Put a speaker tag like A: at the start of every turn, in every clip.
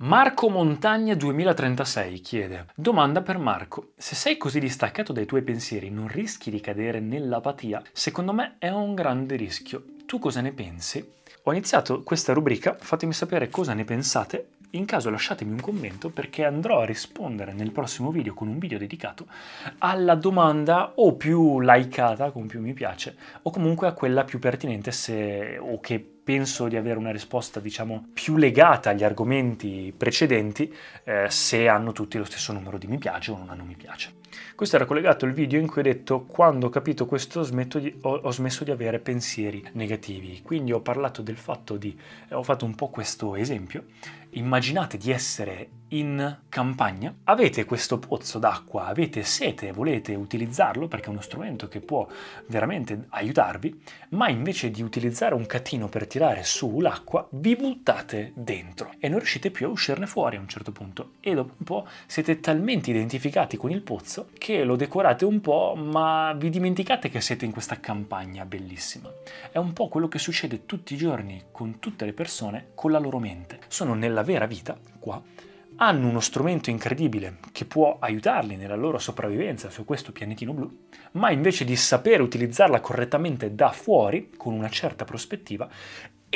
A: Marco Montagna 2036 chiede, domanda per Marco, se sei così distaccato dai tuoi pensieri non rischi di cadere nell'apatia? Secondo me è un grande rischio. Tu cosa ne pensi? Ho iniziato questa rubrica, fatemi sapere cosa ne pensate, in caso lasciatemi un commento perché andrò a rispondere nel prossimo video con un video dedicato alla domanda o più likeata, con più mi piace, o comunque a quella più pertinente se, o che penso di avere una risposta diciamo più legata agli argomenti precedenti eh, se hanno tutti lo stesso numero di mi piace o non hanno mi piace. Questo era collegato al video in cui ho detto quando ho capito questo di, ho, ho, smesso di avere pensieri negativi, quindi ho parlato del fatto di, eh, ho fatto un po' questo esempio, immaginate di essere in campagna, avete questo pozzo d'acqua, avete sete, volete utilizzarlo perché è uno strumento che può veramente aiutarvi, ma invece di utilizzare un catino per tirare tirare su l'acqua, vi buttate dentro e non riuscite più a uscirne fuori a un certo punto. E dopo un po' siete talmente identificati con il pozzo che lo decorate un po', ma vi dimenticate che siete in questa campagna bellissima. È un po' quello che succede tutti i giorni con tutte le persone con la loro mente. Sono nella vera vita qua hanno uno strumento incredibile che può aiutarli nella loro sopravvivenza su questo pianetino blu, ma invece di sapere utilizzarla correttamente da fuori, con una certa prospettiva,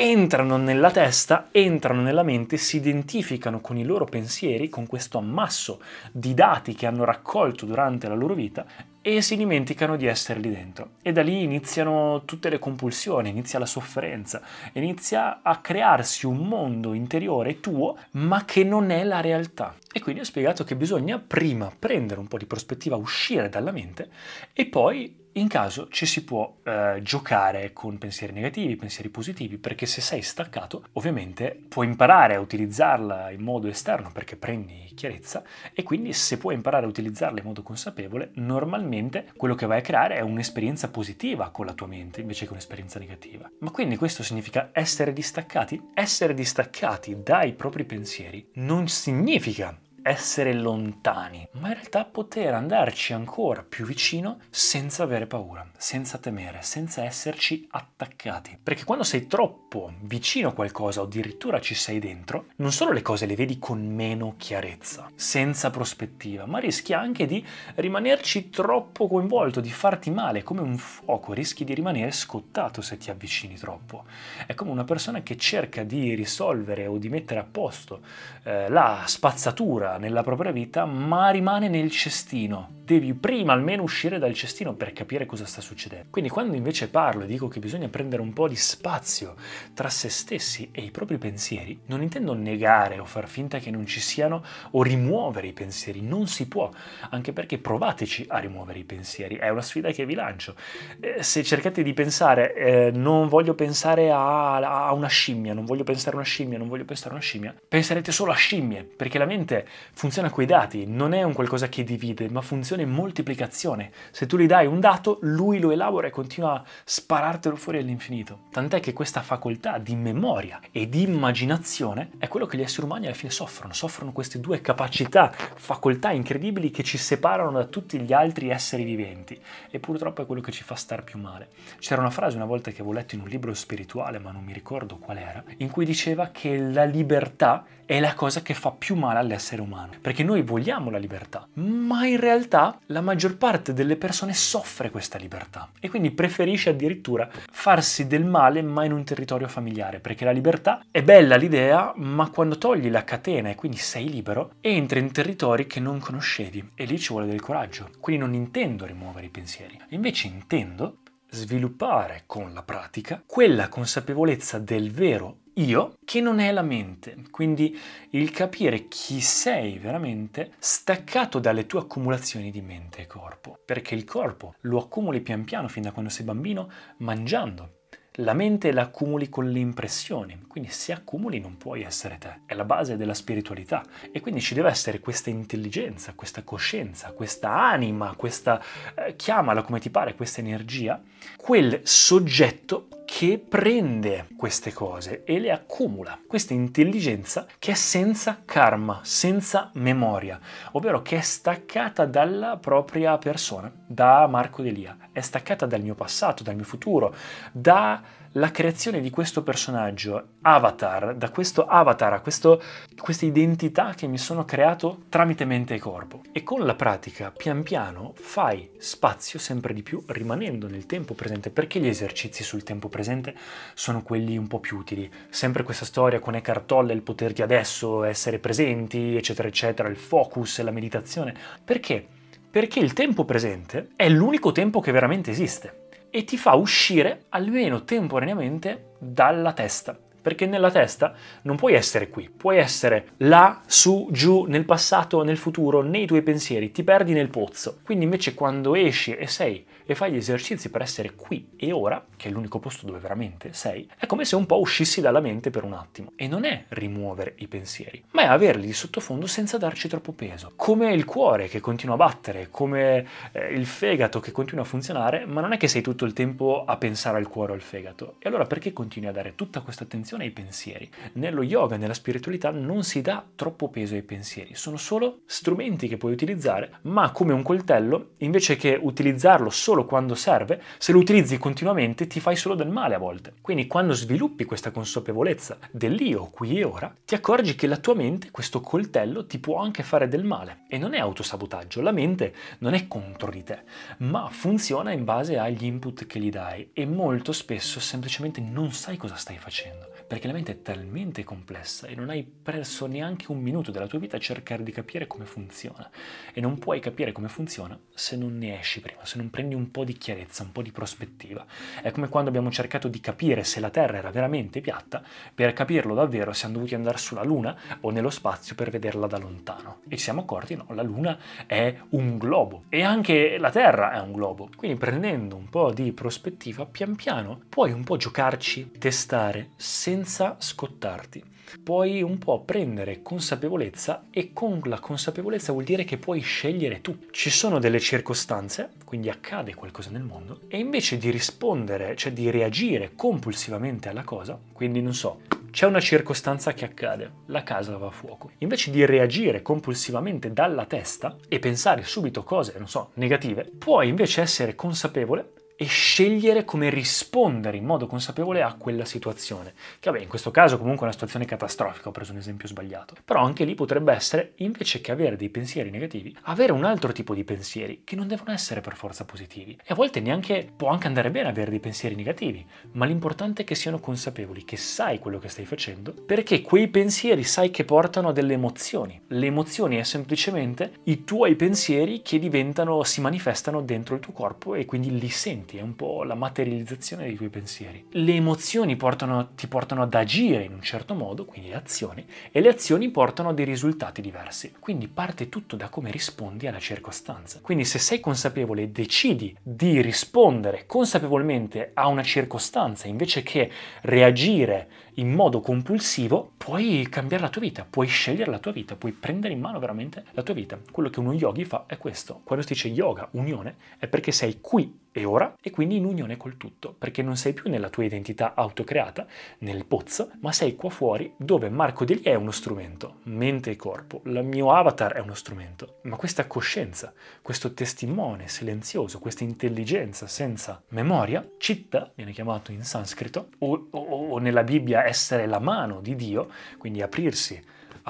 A: entrano nella testa, entrano nella mente, si identificano con i loro pensieri, con questo ammasso di dati che hanno raccolto durante la loro vita e si dimenticano di essere lì dentro. E da lì iniziano tutte le compulsioni, inizia la sofferenza, inizia a crearsi un mondo interiore tuo, ma che non è la realtà. E quindi ho spiegato che bisogna prima prendere un po' di prospettiva, uscire dalla mente e poi in caso ci si può eh, giocare con pensieri negativi, pensieri positivi, perché se sei staccato ovviamente puoi imparare a utilizzarla in modo esterno perché prendi chiarezza e quindi se puoi imparare a utilizzarla in modo consapevole, normalmente quello che vai a creare è un'esperienza positiva con la tua mente invece che un'esperienza negativa. Ma quindi questo significa essere distaccati? Essere distaccati dai propri pensieri non significa essere lontani, ma in realtà poter andarci ancora più vicino senza avere paura, senza temere, senza esserci attaccati. Perché quando sei troppo vicino a qualcosa o addirittura ci sei dentro, non solo le cose le vedi con meno chiarezza, senza prospettiva, ma rischi anche di rimanerci troppo coinvolto, di farti male, come un fuoco, rischi di rimanere scottato se ti avvicini troppo. È come una persona che cerca di risolvere o di mettere a posto eh, la spazzatura nella propria vita, ma rimane nel cestino devi prima almeno uscire dal cestino per capire cosa sta succedendo. Quindi quando invece parlo e dico che bisogna prendere un po' di spazio tra se stessi e i propri pensieri, non intendo negare o far finta che non ci siano o rimuovere i pensieri, non si può, anche perché provateci a rimuovere i pensieri, è una sfida che vi lancio. Eh, se cercate di pensare eh, non voglio pensare a, a una scimmia, non voglio pensare a una scimmia, non voglio pensare a una scimmia, penserete solo a scimmie, perché la mente funziona coi dati, non è un qualcosa che divide, ma funziona addizione moltiplicazione. Se tu gli dai un dato, lui lo elabora e continua a sparartelo fuori all'infinito. Tant'è che questa facoltà di memoria e di immaginazione è quello che gli esseri umani alla fine soffrono. Soffrono queste due capacità, facoltà incredibili che ci separano da tutti gli altri esseri viventi. E purtroppo è quello che ci fa star più male. C'era una frase una volta che avevo letto in un libro spirituale, ma non mi ricordo qual era, in cui diceva che la libertà è la cosa che fa più male all'essere umano. Perché noi vogliamo la libertà, ma in realtà la maggior parte delle persone soffre questa libertà e quindi preferisce addirittura farsi del male ma in un territorio familiare, perché la libertà è bella l'idea, ma quando togli la catena e quindi sei libero, entri in territori che non conoscevi e lì ci vuole del coraggio. Quindi non intendo rimuovere i pensieri, invece intendo sviluppare con la pratica quella consapevolezza del vero io che non è la mente, quindi il capire chi sei veramente staccato dalle tue accumulazioni di mente e corpo, perché il corpo lo accumuli pian piano fin da quando sei bambino mangiando, la mente la accumuli con le impressioni, quindi se accumuli non puoi essere te. È la base della spiritualità e quindi ci deve essere questa intelligenza, questa coscienza, questa anima, questa eh, chiamala come ti pare, questa energia, quel soggetto che prende queste cose e le accumula. Questa intelligenza che è senza karma, senza memoria, ovvero che è staccata dalla propria persona, da Marco Delia, è staccata dal mio passato, dal mio futuro, da la creazione di questo personaggio, avatar, da questo avatar a questo, questa identità che mi sono creato tramite mente e corpo. E con la pratica, pian piano, fai spazio sempre di più rimanendo nel tempo presente, perché gli esercizi sul tempo presente sono quelli un po' più utili. Sempre questa storia con Eckhart Tolle, il poter di adesso, essere presenti, eccetera, eccetera, il focus, la meditazione. Perché? Perché il tempo presente è l'unico tempo che veramente esiste e ti fa uscire almeno temporaneamente dalla testa. Perché nella testa non puoi essere qui, puoi essere là, su, giù, nel passato, nel futuro, nei tuoi pensieri, ti perdi nel pozzo. Quindi invece quando esci e sei e fai gli esercizi per essere qui e ora, che è l'unico posto dove veramente sei, è come se un po' uscissi dalla mente per un attimo. E non è rimuovere i pensieri, ma è averli di sottofondo senza darci troppo peso. Come il cuore che continua a battere, come eh, il fegato che continua a funzionare, ma non è che sei tutto il tempo a pensare al cuore o al fegato. E allora perché continui a dare tutta questa attenzione? attenzione ai pensieri. Nello yoga, nella spiritualità, non si dà troppo peso ai pensieri, sono solo strumenti che puoi utilizzare, ma come un coltello, invece che utilizzarlo solo quando serve, se lo utilizzi continuamente ti fai solo del male a volte. Quindi quando sviluppi questa consapevolezza dell'io qui e ora, ti accorgi che la tua mente, questo coltello, ti può anche fare del male. E non è autosabotaggio, la mente non è contro di te, ma funziona in base agli input che gli dai e molto spesso semplicemente non sai cosa stai facendo perché la mente è talmente complessa e non hai perso neanche un minuto della tua vita a cercare di capire come funziona e non puoi capire come funziona se non ne esci prima, se non prendi un po' di chiarezza, un po' di prospettiva. È come quando abbiamo cercato di capire se la Terra era veramente piatta, per capirlo davvero siamo dovuti andare sulla Luna o nello spazio per vederla da lontano e ci siamo accorti no, la Luna è un globo e anche la Terra è un globo. Quindi prendendo un po' di prospettiva, pian piano puoi un po' giocarci, testare, senza senza scottarti. Puoi un po' prendere consapevolezza e con la consapevolezza vuol dire che puoi scegliere tu. Ci sono delle circostanze, quindi accade qualcosa nel mondo, e invece di rispondere, cioè di reagire compulsivamente alla cosa, quindi non so, c'è una circostanza che accade, la casa va a fuoco. Invece di reagire compulsivamente dalla testa e pensare subito cose, non so, negative, puoi invece essere consapevole e scegliere come rispondere in modo consapevole a quella situazione. Che vabbè, in questo caso comunque è una situazione catastrofica, ho preso un esempio sbagliato. Però anche lì potrebbe essere, invece che avere dei pensieri negativi, avere un altro tipo di pensieri che non devono essere per forza positivi. E a volte neanche può anche andare bene avere dei pensieri negativi, ma l'importante è che siano consapevoli, che sai quello che stai facendo, perché quei pensieri sai che portano a delle emozioni. Le emozioni è semplicemente i tuoi pensieri che diventano, si manifestano dentro il tuo corpo e quindi li senti senti, è un po' la materializzazione dei tuoi pensieri. Le emozioni portano, ti portano ad agire in un certo modo, quindi le azioni, e le azioni portano a dei risultati diversi. Quindi parte tutto da come rispondi alla circostanza. Quindi se sei consapevole e decidi di rispondere consapevolmente a una circostanza invece che reagire in modo compulsivo, puoi cambiare la tua vita, puoi scegliere la tua vita, puoi prendere in mano veramente la tua vita. Quello che uno yogi fa è questo. Quando si dice yoga, unione, è perché sei qui e ora e quindi in unione col tutto, perché non sei più nella tua identità autocreata, nel pozzo, ma sei qua fuori dove Marco Degli è uno strumento, mente e corpo, il mio avatar è uno strumento, ma questa coscienza, questo testimone silenzioso, questa intelligenza senza memoria, citta viene chiamato in sanscrito o, o, o nella Bibbia essere la mano di Dio, quindi aprirsi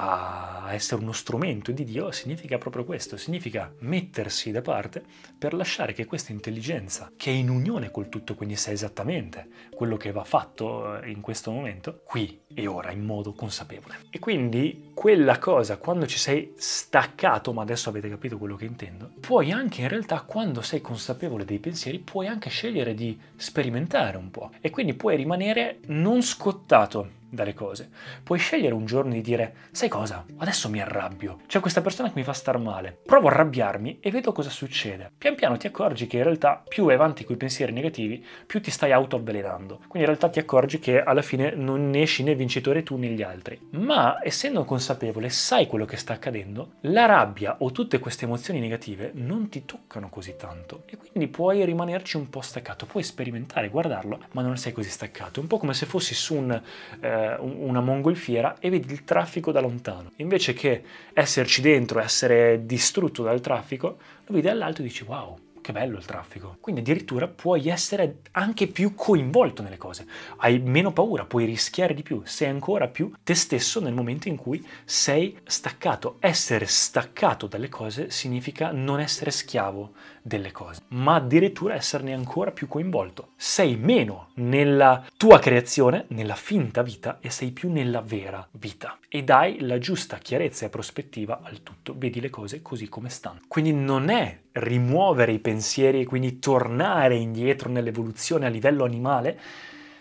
A: a essere uno strumento di Dio significa proprio questo, significa mettersi da parte per lasciare che questa intelligenza, che è in unione col tutto, quindi sa esattamente quello che va fatto eh, in questo momento, qui e ora, in modo consapevole. E quindi quella cosa, quando ci sei staccato, ma adesso avete capito quello che intendo, puoi anche in realtà, quando sei consapevole dei pensieri, puoi anche scegliere di sperimentare un po' e quindi puoi rimanere non scottato dalle cose. Puoi scegliere un giorno di dire, sai cosa, adesso mi arrabbio, c'è questa persona che mi fa star male, provo a arrabbiarmi e vedo cosa succede. Pian piano ti accorgi che in realtà più vai avanti con i pensieri negativi, più ti stai autoavvelenando. Quindi in realtà ti accorgi che alla fine non ne esci né vincitore tu né gli altri. Ma essendo consapevole, sai quello che sta accadendo, la rabbia o tutte queste emozioni negative non ti toccano così tanto e quindi puoi rimanerci un po' staccato, puoi sperimentare, guardarlo, ma non sei così staccato. È un po' come se fossi su un... Eh, eh, una mongolfiera e vedi il traffico da lontano. Invece che esserci dentro, essere distrutto dal traffico, lo vedi dall'alto e dici wow, che bello il traffico. Quindi addirittura puoi essere anche più coinvolto nelle cose, hai meno paura, puoi rischiare di più, sei ancora più te stesso nel momento in cui sei staccato. Essere staccato dalle cose significa non essere schiavo delle cose, ma addirittura esserne ancora più coinvolto. Sei meno nella tua creazione, nella finta vita, e sei più nella vera vita. E dai la giusta chiarezza e prospettiva al tutto, vedi le cose così come stanno. Quindi non è rimuovere i pensieri e quindi tornare indietro nell'evoluzione a livello animale,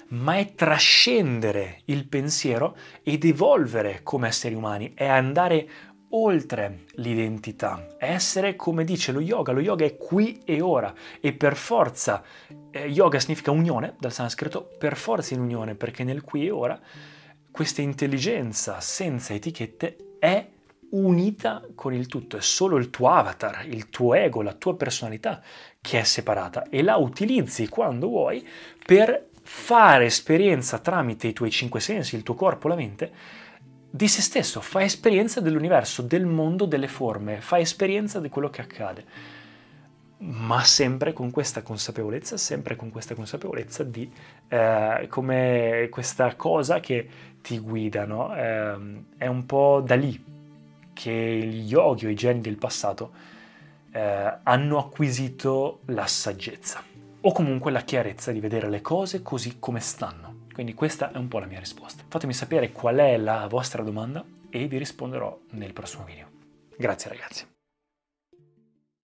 A: ma è trascendere il pensiero ed evolvere come esseri umani, è andare oltre l'identità, essere come dice lo yoga, lo yoga è qui e ora e per forza, eh, yoga significa unione dal sanscrito, per forza in unione perché nel qui e ora questa intelligenza senza etichette è unita con il tutto, è solo il tuo avatar, il tuo ego, la tua personalità che è separata e la utilizzi quando vuoi per fare esperienza tramite i tuoi cinque sensi, il tuo corpo, la mente, di se stesso, fa esperienza dell'universo, del mondo, delle forme, fa esperienza di quello che accade, ma sempre con questa consapevolezza, sempre con questa consapevolezza di eh, come questa cosa che ti guida, no? eh, è un po' da lì che gli yogi o i geni del passato eh, hanno acquisito la saggezza, o comunque la chiarezza di vedere le cose così come stanno. Quindi questa è un po' la mia risposta. Fatemi sapere qual è la vostra domanda e vi risponderò nel prossimo video. Grazie ragazzi.